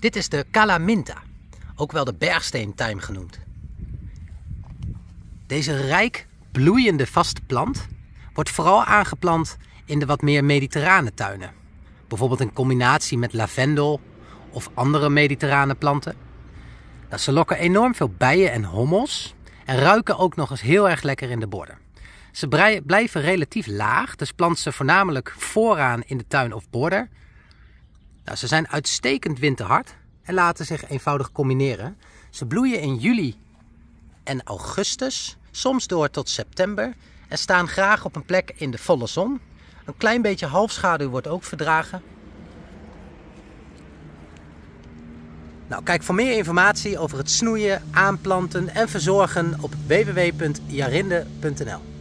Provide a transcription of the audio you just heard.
Dit is de Calaminta, ook wel de bergsteentuim genoemd. Deze rijk bloeiende vaste plant wordt vooral aangeplant in de wat meer mediterrane tuinen. Bijvoorbeeld in combinatie met lavendel of andere mediterrane planten. Nou, ze lokken enorm veel bijen en hommels en ruiken ook nog eens heel erg lekker in de borden. Ze blijven relatief laag, dus plant ze voornamelijk vooraan in de tuin of border nou, ze zijn uitstekend winterhard en laten zich eenvoudig combineren. Ze bloeien in juli en augustus, soms door tot september en staan graag op een plek in de volle zon. Een klein beetje halfschaduw wordt ook verdragen. Nou, kijk voor meer informatie over het snoeien, aanplanten en verzorgen op www.jarinde.nl.